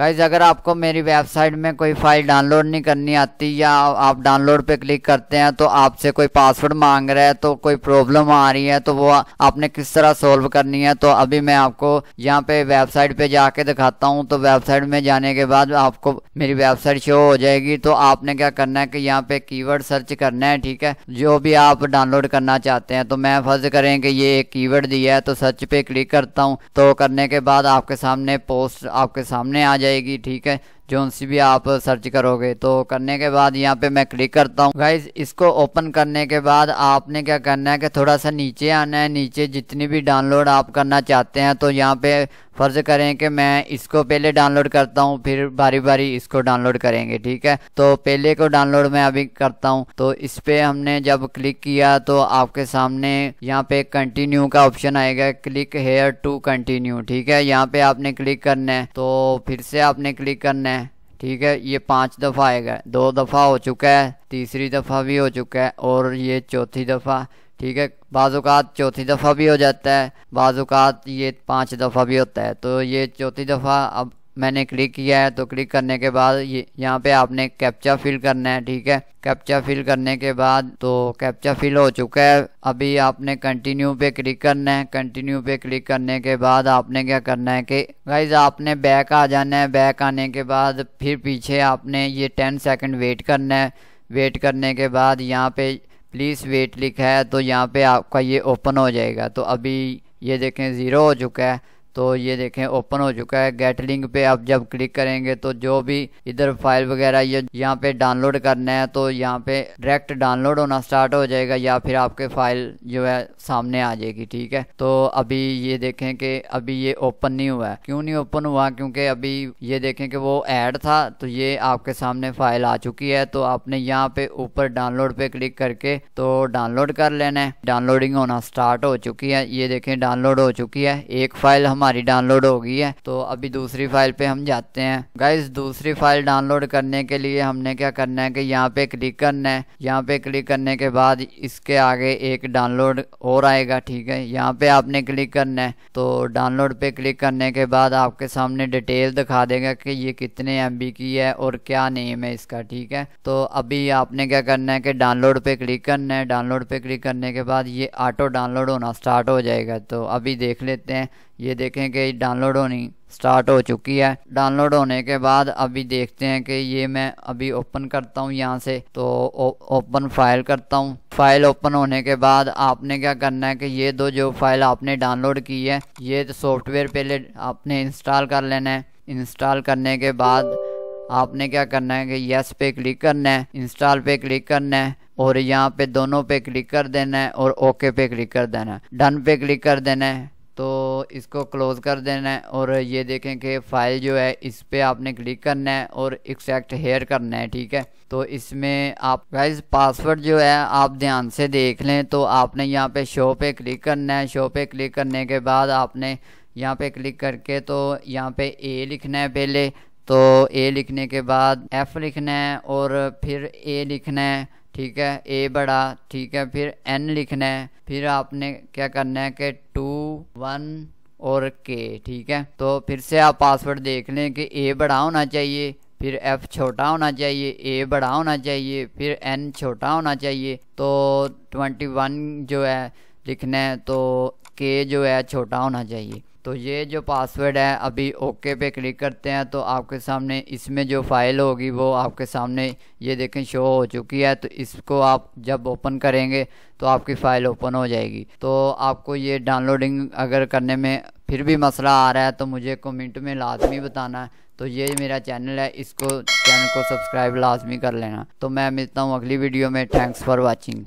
guys अगर आपको मेरी वेबसाइट में कोई फाइल डाउनलोड नहीं करनी आती या आप डाउनलोड पे क्लिक करते हैं तो आपसे कोई पासवर्ड मांग रहा है तो कोई प्रॉब्लम आ रही है तो वो आपने किस तरह सोल्व करनी है तो अभी मैं आपको यहाँ पे वेबसाइट पे जाके दिखाता हूँ तो वेबसाइट में जाने के बाद आपको मेरी वेबसाइट शो हो जाएगी तो आपने क्या करना है कि यहाँ पे कीवर्ड सर्च करना है ठीक है जो भी आप डाउनलोड करना चाहते हैं तो मैं फर्ज करें कि ये एक की दिया है तो सर्च पे क्लिक करता हूँ तो करने के बाद आपके सामने पोस्ट आपके सामने आ जाए जाएगी ठीक है जोन सी भी आप सर्च करोगे तो करने के बाद यहाँ पे मैं क्लिक करता हूँ गाइज इसको ओपन करने के बाद आपने क्या करना है कि थोड़ा सा नीचे आना है नीचे जितनी भी डाउनलोड आप करना चाहते हैं तो यहाँ पे फ़र्ज़ करें कि मैं इसको पहले डाउनलोड करता हूँ फिर बारी बारी इसको डाउनलोड करेंगे ठीक है तो पहले को डाउनलोड मैं अभी करता हूँ तो इस पर हमने जब क्लिक किया तो आपके सामने यहाँ पे कंटिन्यू का ऑप्शन आएगा क्लिक हेयर टू कंटिन्यू ठीक है यहाँ पे आपने क्लिक करना है तो फिर से आपने क्लिक करना है ठीक है ये पांच दफ़ा आएगा दो दफ़ा हो चुका है तीसरी दफ़ा भी हो चुका है और ये चौथी दफ़ा ठीक है बाज़ात चौथी दफ़ा भी हो जाता है बाज़ात ये पाँच दफ़ा भी होता है तो ये चौथी दफ़ा अब मैंने क्लिक किया है तो क्लिक करने के बाद ये यहाँ पे आपने कैप्चा फिल करना है ठीक है कैप्चा फिल करने के बाद तो कैप्चा फिल हो चुका है अभी आपने कंटिन्यू पे क्लिक करना है कंटिन्यू पे क्लिक करने के बाद आपने क्या करना है कि गाइज आपने बैक आ जाना है बैक आने के बाद फिर पीछे आपने ये टेन सेकेंड वेट करना है वेट करने के बाद यहाँ पे प्लीज़ वेट लिखा है तो यहाँ पे आपका ये ओपन हो जाएगा तो अभी ये देखें ज़ीरो हो चुका है तो ये देखें ओपन हो चुका है गेट लिंक पे आप जब क्लिक करेंगे तो जो भी इधर फाइल वगैरह ये यहाँ पे डाउनलोड करना है तो यहाँ पे डायरेक्ट डाउनलोड होना स्टार्ट हो जाएगा या फिर आपके फाइल जो है सामने आ जाएगी ठीक है तो अभी ये देखें कि अभी ये ओपन नहीं हुआ है क्यों नहीं ओपन हुआ क्योंकि अभी ये देखें कि वो एड था तो ये आपके सामने फाइल आ चुकी है तो आपने यहाँ पे ऊपर डाउनलोड पे क्लिक करके तो डाउनलोड कर लेना है डाउनलोडिंग होना स्टार्ट हो चुकी है ये देखें डाउनलोड हो चुकी है एक फाइल हम हमारी डाउनलोड हो गई है तो अभी दूसरी फाइल पे हम जाते हैं गाइज दूसरी फाइल डाउनलोड करने के लिए हमने क्या करना है कि यहाँ पे क्लिक करना है यहाँ पे क्लिक करने के बाद इसके आगे एक डाउनलोड और आएगा ठीक है यहाँ पे आपने क्लिक करना है तो डाउनलोड पे क्लिक करने के बाद आपके सामने डिटेल दिखा देगा कि ये कितने एम की है और क्या नेम है इसका ठीक है तो अभी आपने क्या करना है कि डाउनलोड पे क्लिक करना है डाउनलोड पे क्लिक करने के बाद ये ऑटो डाउनलोड होना स्टार्ट हो जाएगा तो अभी देख लेते हैं ये देखें कि डाउनलोड होनी स्टार्ट हो चुकी है डाउनलोड होने के बाद अभी देखते हैं कि ये मैं अभी ओपन करता हूँ यहाँ से तो ओपन फाइल करता हूँ फाइल ओपन होने के बाद आपने क्या करना है कि ये दो जो फाइल आपने डाउनलोड की है ये तो सॉफ्टवेयर पहले आपने इंस्टॉल कर लेना है इंस्टॉल करने के बाद आपने क्या करना है कि यस पे क्लिक करना है इंस्टॉल पे क्लिक करना है और यहाँ पे दोनों पे क्लिक कर देना है और ओके पे क्लिक कर देना है डन पे क्लिक कर देना है तो इसको क्लोज़ कर देना है और ये देखें कि फ़ाइल जो है इस पर आपने क्लिक करना है और एक्सैक्ट हेयर करना है ठीक है तो इसमें आप गाइज पासवर्ड जो है आप ध्यान से देख लें तो आपने यहाँ पे शो पे क्लिक करना है शो पे क्लिक करने के बाद आपने यहाँ पे क्लिक करके तो यहाँ पे ए लिखना है पहले तो ए लिखने के बाद एफ़ लिखना है और फिर ए लिखना है ठीक है ए बड़ा ठीक है फिर एन लिखना है फिर आपने क्या करना है कि टू वन और के ठीक है तो फिर से आप पासवर्ड देख लें कि ए बड़ा होना चाहिए फिर एफ छोटा होना चाहिए ए बड़ा होना चाहिए फिर एन छोटा होना चाहिए तो ट्वेंटी वन जो है लिखना है तो के जो है छोटा होना चाहिए तो ये जो पासवर्ड है अभी ओके पे क्लिक करते हैं तो आपके सामने इसमें जो फाइल होगी वो आपके सामने ये देखें शो हो चुकी है तो इसको आप जब ओपन करेंगे तो आपकी फ़ाइल ओपन हो जाएगी तो आपको ये डाउनलोडिंग अगर करने में फिर भी मसला आ रहा है तो मुझे कमेंट में लाजमी बताना है तो ये मेरा चैनल है इसको चैनल को सब्सक्राइब लाजमी कर लेना तो मैं मिलता हूँ अगली वीडियो में थैंक्स फॉर वॉचिंग